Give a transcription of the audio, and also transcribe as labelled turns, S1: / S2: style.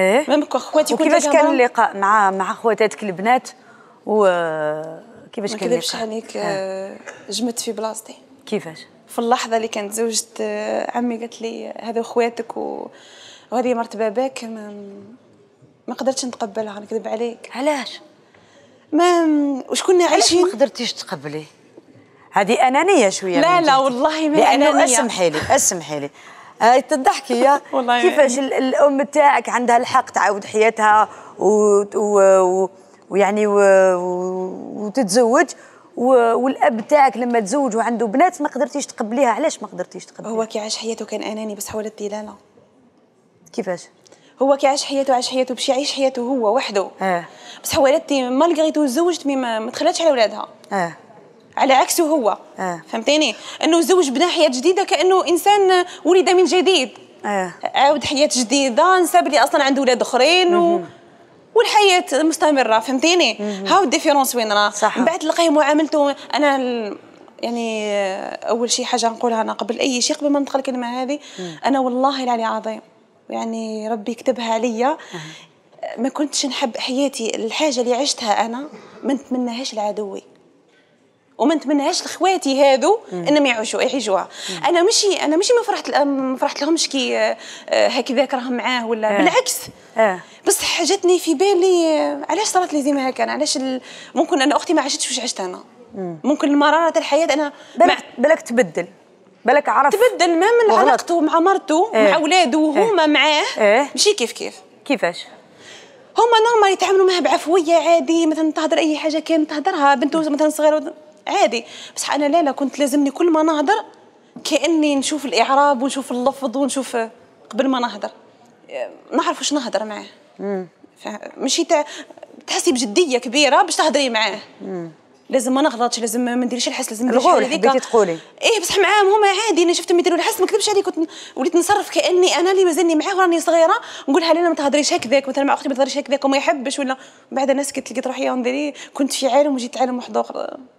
S1: ايه ميم خواتي وكيفاش كان اللقاء مع مع خواتاتك البنات وكيفاش كان اللقاء ما عليك آه. جمدت في بلاصتي كيفاش في اللحظه اللي كانت زوجت عمي قالت لي هذو خواتك و... وهذه مرت باباك ما, ما قدرتش نتقبلها نكذب عليك علاش ما واش كنا عايشين علاش ما قدرتيش تقبليه هذه انانيه شويه لا لا والله ما انانيه اسمحي لي اسمحي لي هاي تضحكي يا كيفاش الام تاعك عندها الحق تعاود حياتها ويعني وتتزوج والاب تاعك لما تزوج وعنده بنات ما قدرتيش تقبليها علاش ما قدرتيش تقبليها هو كي عاش حياته كان اناني بس حولت دلاله كيفاش هو كي عاش حياته عاش حياته باش يعيش حياته هو وحده آه. بس حولت مالغريتو زوجت تزوجت مي ما تخلاتش على ولادها آه. على عكسه هو آه. فهمتيني انه زوج بنى حياه جديده كانه انسان ولد من جديد آه. عاود حياه جديده نسى لي اصلا عنده ولاد اخرين و... والحياه مستمره فهمتيني هاو الديفيرونس وين راه من بعد تلقاه معاملته انا ال... يعني اول شيء حاجه نقولها انا قبل اي شيء قبل ما ندخل الكلمه هذه انا والله العلي العظيم يعني ربي كتبها عليا ما كنتش نحب حياتي الحاجه اللي عشتها انا ما نتمناهاش لعدوي وما نتمنهاش لخواتي هذو انهم يعيشوا يعيشوها انا ماشي انا ماشي ما فرحت ما فرحت لهمش كي آه، هكذاك راهم معاه ولا آه. بالعكس آه. بصح جاتني في بالي آه، علاش صارت لي ديما هكا علاش ممكن انا اختي ما عاشتش واش عشت انا ممكن مراره الحياه انا بالك, بالك تبدل بالك عرف تبدل ما من علاقته مع مرته ايه؟ مع آه. أولاده وهما ايه؟ معاه ايه؟ ماشي كيف كيف كيفاش هما نورمال يتعاملوا معها بعفويه عادي مثلا تهضر اي حاجه كان تهضرها بنته مثلا صغيره عادي بصح انا لا لا كنت لازمني كل ما نهضر كاني نشوف الاعراب ونشوف اللفظ ونشوف قبل ما نهضر نعرف واش نهضر معاه ماشي تاع تحسي بجديه كبيره باش تهضري معاه لازم ما نغلطش لازم ما نديرش الحس لازم هذيك بغيتي تقولي ايه بصح معاهم هما عادي انا شفتهم يديروا الحس ما نكذبش عليك كنت وليت نصرف كاني انا اللي مازالني معاه وراني صغيره نقولها لا ما تهضريش هكذاك مثلا مع اختي ما تهضريش هكذاك وما يحبش ولا بعد الناس كنت لقيت روحي كنت في عالم وجيت عالم واحد اخر